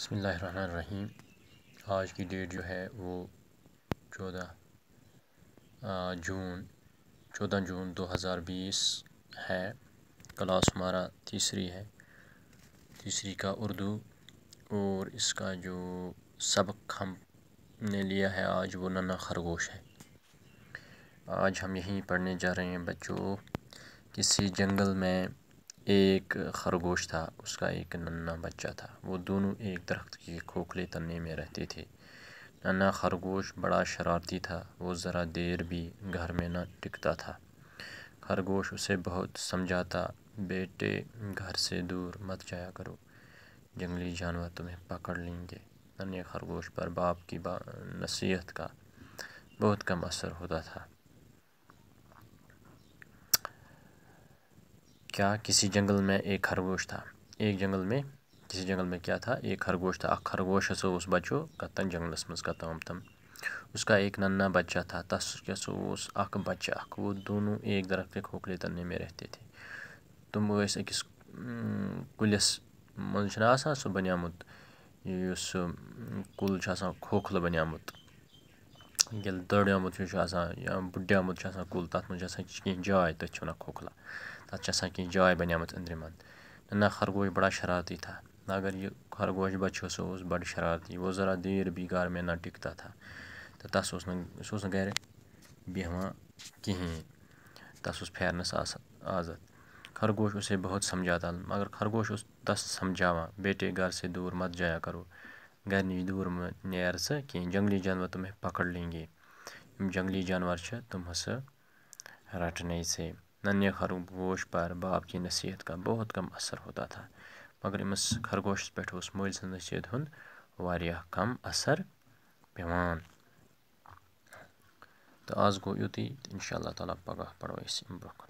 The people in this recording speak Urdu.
بسم اللہ الرحمن الرحیم آج کی ڈیٹ جو ہے وہ چودہ جون چودہ جون دو ہزار بیس ہے کلاس ہمارا تیسری ہے تیسری کا اردو اور اس کا جو سبق ہم نے لیا ہے آج وہ ننا خرگوش ہے آج ہم یہیں پڑھنے جا رہے ہیں بچوں کسی جنگل میں ایک خرگوش تھا اس کا ایک ننا بچہ تھا وہ دونوں ایک درخت کے کھوکھلے تنے میں رہتے تھے ننا خرگوش بڑا شرارتی تھا وہ ذرا دیر بھی گھر میں نہ ٹکتا تھا خرگوش اسے بہت سمجھاتا بیٹے گھر سے دور مت جایا کرو جنگلی جانور تمہیں پکڑ لیں گے ننے خرگوش پر باپ کی با نصیحت کا بہت کم اثر ہوتا تھا کیا کسی جنگل میں ایک خرگوش تھا ایک جنگل میں کسی جنگل میں کیا تھا ایک خرگوش تھا خرگوش ہسو اس بچو کتن جنگلس من کتھام تم اس کا ایک نا بچہ تھا تس اس بچہ وہ دونوں ایک درخت کے کھوکھلے رہتے تھے تم یا کلس منہ آ سب بنے اس سب کلان کھوکھلہ بنے یہ دریامت ہی بڈیامت تر جایا تھی کھوکھلہ تب کینٛہہ جاے جائے بنی مت نہ نا خرگوش بڑا شرارتی تھا نہ اگر یہ خرگوش سُہ اوس بَڑٕ شرارتی ذرا دیر گار میں نہ ٹکتا تھا تو تس بیٚہوان کِہیٖنۍ تَس اوس تس پاس عادت خرگوش اسے بہت سمجھا مگر خرگوش تس سمجھا بیٹے گھر سے دور مت جایا کرو گھر دوٗر دور نیر جانوَر جنگلی جانور تم پکڑ یِم جنٛگلی جنگلی جانور تم ہر رَٹنَے سا ننے خرگوش پر باپ کی نصیحت کا بہت کم اثر ہوتا تھا مگر امس خرگوش پہ اس مل نصیحت ہند کم اثر آز گو یت ان شاء اللہ تعالیٰ پگاہ پڑو بر